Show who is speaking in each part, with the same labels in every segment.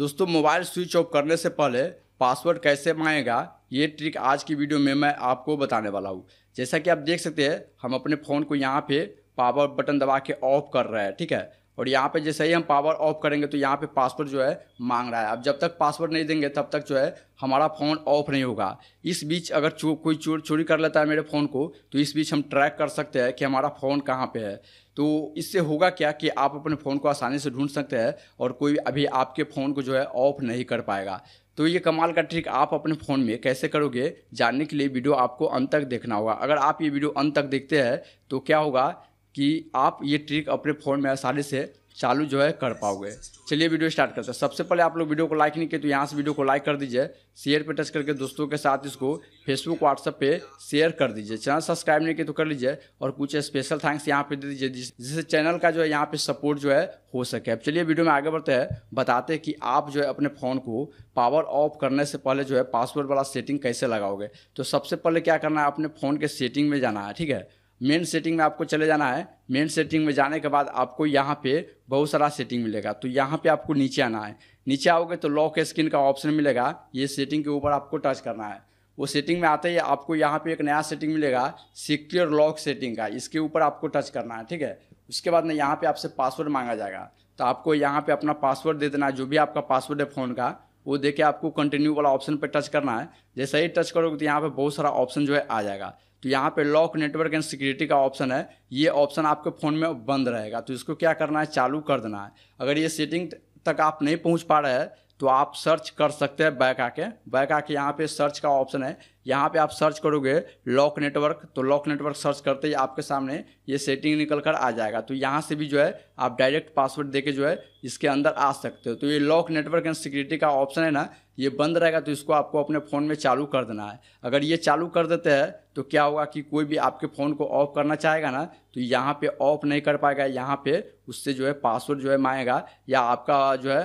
Speaker 1: दोस्तों mobile switch off करने से पहले पासवर्ड कैसे मांगेगा ये ट्रिक आज की वीडियो में मैं आपको बताने वाला हूँ जैसा कि आप देख सकते हैं हम अपने फ़ोन को यहाँ पे पावर बटन दबा के ऑफ कर रहे हैं ठीक है और यहाँ पे जैसे ही हम पावर ऑफ करेंगे तो यहाँ पे पासवर्ड जो है मांग रहा है अब जब तक पासवर्ड नहीं देंगे तब तक जो है हमारा फ़ोन ऑफ नहीं होगा इस बीच अगर चो, कोई चोर चोरी कर लेता है मेरे फ़ोन को तो इस बीच हम ट्रैक कर सकते हैं कि हमारा फ़ोन कहाँ पे है तो इससे होगा क्या कि आप अपने फ़ोन को आसानी से ढूंढ सकते हैं और कोई अभी आपके फ़ोन को जो है ऑफ नहीं कर पाएगा तो ये कमाल का ट्रिक आप अपने फ़ोन में कैसे करोगे जानने के लिए वीडियो आपको अंत तक देखना होगा अगर आप ये वीडियो अंत तक देखते हैं तो क्या होगा कि आप ये ट्रिक अपने फ़ोन में आसानी से चालू जो है कर पाओगे चलिए वीडियो स्टार्ट करते हैं सबसे पहले आप लोग वीडियो को लाइक नहीं किए तो यहाँ से वीडियो को लाइक कर दीजिए शेयर पे टच करके दोस्तों के साथ इसको फेसबुक व्हाट्सअप पे शेयर कर दीजिए चैनल सब्सक्राइब नहीं किए तो कर लीजिए और कुछ स्पेशल थैंक्स यहाँ पे दे दीजिए जिससे चैनल का जो है यहाँ पे सपोर्ट जो है हो सके अब चलिए वीडियो में आगे बढ़ते हैं बताते हैं कि आप जो है अपने फ़ोन को पावर ऑफ करने से पहले जो है पासवर्ड वाला सेटिंग कैसे लगाओगे तो सबसे पहले क्या करना है अपने फ़ोन के सेटिंग में जाना है ठीक है मेन सेटिंग में आपको चले जाना है मेन सेटिंग में जाने के बाद आपको यहाँ पे बहुत सारा सेटिंग मिलेगा तो यहाँ पे आपको नीचे आना है नीचे आओगे तो लॉक स्क्रीन का ऑप्शन मिलेगा ये सेटिंग के ऊपर आपको टच करना है वो सेटिंग में आते ही आपको यहाँ पे एक नया सेटिंग मिलेगा सिक्योर लॉक सेटिंग का इसके ऊपर आपको टच करना है ठीक है उसके बाद ना यहाँ पर आपसे पासवर्ड मांगा जाएगा तो आपको यहाँ पर अपना पासवर्ड दे देना है जो भी आपका पासवर्ड है फ़ोन का वो देके आपको कंटिन्यू वाला ऑप्शन पर टच करना है जैसे ही टच करोगे तो यहाँ पर बहुत सारा ऑप्शन जो है आ जाएगा तो यहाँ पे लॉक नेटवर्क एंड सिक्योरिटी का ऑप्शन है ये ऑप्शन आपके फ़ोन में बंद रहेगा तो इसको क्या करना है चालू कर देना है अगर ये सेटिंग तक आप नहीं पहुँच पा रहे हैं तो आप सर्च कर सकते हैं बैक आके बैक आके यहाँ पे सर्च का ऑप्शन है यहाँ पे आप सर्च करोगे लॉक नेटवर्क तो लॉक नेटवर्क सर्च करते ही आपके सामने ये सेटिंग निकल कर आ जाएगा तो यहाँ से भी जो है आप डायरेक्ट पासवर्ड देके जो है इसके अंदर आ सकते हो तो ये लॉक नेटवर्क एंड सिक्योरिटी का ऑप्शन है ना ये बंद रहेगा तो इसको आपको अपने फ़ोन में चालू कर देना है अगर ये चालू कर देते हैं तो क्या होगा कि कोई भी आपके फ़ोन को ऑफ करना चाहेगा ना तो यहाँ पे ऑफ नहीं कर पाएगा यहाँ पे उससे जो है पासवर्ड जो है मांगेगा या आपका जो है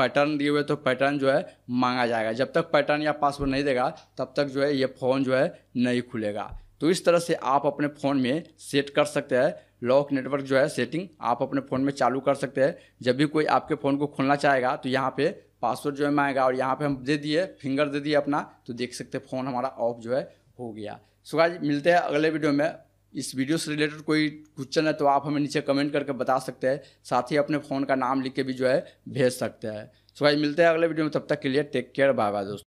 Speaker 1: पैटर्न दिए हुए तो पैटर्न जो है मांगा जाएगा जब तक पैटर्न या पासवर्ड नहीं देगा तब तक जो है ये फ़ोन जो है नहीं खुलेगा तो इस तरह से आप अपने फ़ोन में सेट कर सकते हैं लॉक नेटवर्क जो है सेटिंग आप अपने फ़ोन में चालू कर सकते हैं जब भी कोई आपके फ़ोन को खोलना चाहेगा तो यहाँ पे पासवर्ड जो है मांगेगा और यहाँ पे हम दे दिए फिंगर दे दिए अपना तो देख सकते हैं फ़ोन हमारा ऑफ जो है हो गया सो मिलते हैं अगले वीडियो में इस वीडियो से रिलेटेड कोई क्वेश्चन है तो आप हमें नीचे कमेंट करके बता सकते हैं साथ ही अपने फ़ोन का नाम लिख के भी जो है भेज सकते हैं सो भाई मिलते हैं अगले वीडियो में तब तक के लिए टेक केयर बाय बाय दोस्तों